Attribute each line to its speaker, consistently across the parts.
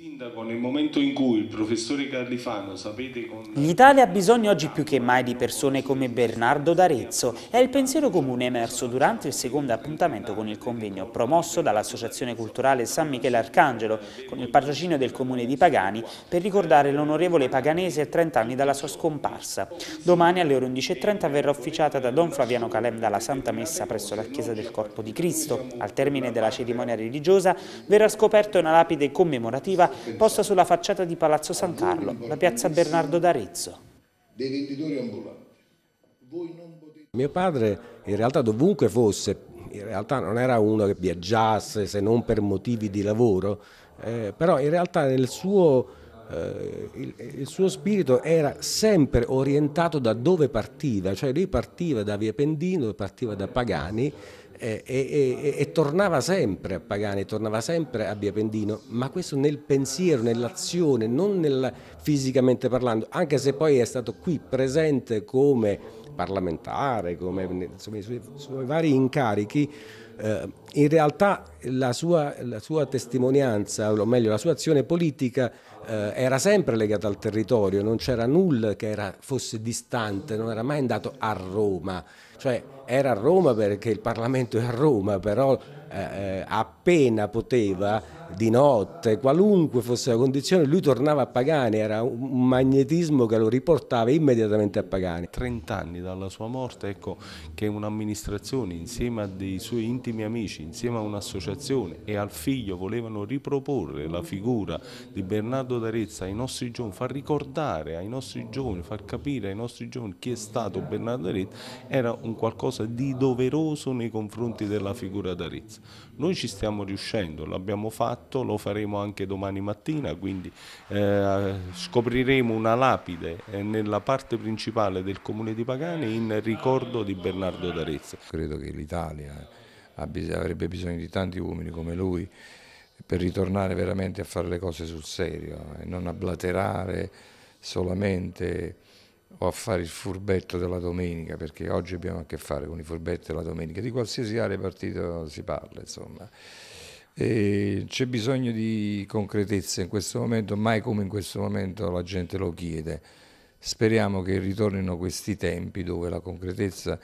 Speaker 1: Sindaco, nel momento in cui il professore Carlifano, sapete con...
Speaker 2: L'Italia ha bisogno oggi più che mai di persone come Bernardo d'Arezzo. È il pensiero comune emerso durante il secondo appuntamento con il convegno promosso dall'Associazione Culturale San Michele Arcangelo con il patrocinio del Comune di Pagani per ricordare l'onorevole Paganese a 30 anni dalla sua scomparsa. Domani alle ore 11.30 verrà officiata da Don Flaviano Calenda la Santa Messa presso la Chiesa del Corpo di Cristo. Al termine della cerimonia religiosa verrà scoperta una lapide commemorativa posta, sulla facciata di Palazzo San Carlo, la piazza Bernardo d'Arezzo.
Speaker 3: Dei venditori ambulanti.
Speaker 4: Mio padre in realtà dovunque fosse, in realtà non era uno che viaggiasse se non per motivi di lavoro, eh, però in realtà nel suo, eh, il, il, suo spirito era sempre orientato da dove partiva, cioè lui partiva da Via Pendino, partiva da Pagani eh, e, e, e, tornava sempre a Pagani, tornava sempre a Via Pendino, ma questo nel pensiero, nell'azione, non nel, fisicamente parlando, anche se poi è stato qui presente come parlamentare, come insomma, i, suoi, vari incarichi, eh, in realtà la sua, la sua, testimonianza, o meglio la sua azione politica eh, era sempre legata al territorio, non c'era nulla che era, fosse distante, non era mai andato a Roma. Cioè era a Roma perché il Parlamento è a Roma, però eh, eh, appena poteva di notte, qualunque fosse la condizione, lui tornava a Pagani, era un magnetismo che lo riportava immediatamente a
Speaker 1: Pagani. 30 anni dalla sua morte, ecco che un'amministrazione insieme a dei suoi intimi amici, insieme a un'associazione e al figlio volevano riproporre la figura di Bernardo D'Arezza ai nostri giovani, far ricordare ai nostri giovani, far capire ai nostri giovani chi è stato Bernardo D'Arezza, era un qualcosa di doveroso nei confronti della figura d'Arezza sicurezza. Noi ci stiamo riuscendo, l'abbiamo fatto, lo faremo anche domani mattina, quindi eh, scopriremo una lapide eh, nella parte principale
Speaker 5: del comune di Pagani in ricordo di Bernardo D'Arezzo. Credo che l'Italia avrebbe bisogno di tanti uomini come lui per ritornare veramente a fare le cose sul serio e eh, non a blaterare solamente o a fare il furbetto della domenica, perché oggi abbiamo a che fare con i furbetti della domenica, di qualsiasi area partito si parla, insomma. c'è bisogno di concretezza in questo momento, mai come in questo momento la gente lo chiede. Speriamo che ritornino questi tempi dove la concretezza,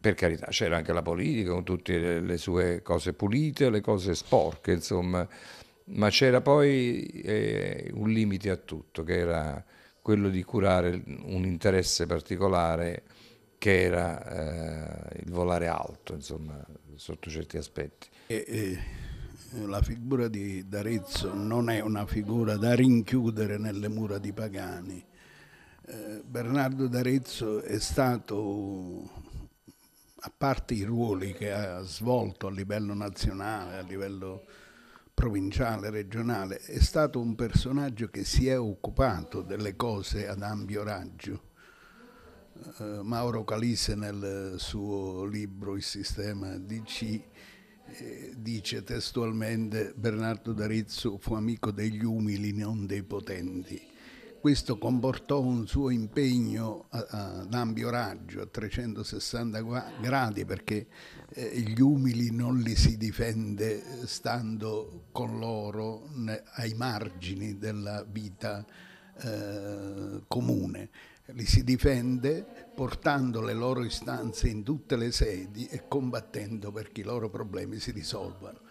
Speaker 5: per carità, c'era anche la politica con tutte le sue cose pulite, le cose sporche, insomma, ma c'era poi eh, un limite a tutto che era quello di curare un interesse particolare che era eh, il volare alto, insomma, sotto certi aspetti.
Speaker 3: E, e, eh, la figura di D'Arezzo non è una figura da rinchiudere nelle mura di Pagani. Eh, Bernardo D'Arezzo è stato, a parte i ruoli che ha svolto a livello nazionale, a livello provinciale, regionale, è stato un personaggio che si è occupato delle cose ad ampio raggio. Uh, Mauro Calise nel suo libro Il sistema DC eh, dice testualmente Bernardo D'Arezzo fu amico degli umili, non dei potenti questo comportò un suo impegno ad ampio raggio, a 360 gradi, perché eh, gli umili non li si difende eh, stando con loro ai margini della vita eh, comune, li si difende portando le loro istanze in tutte le sedi e combattendo perché i loro
Speaker 2: problemi si risolvano.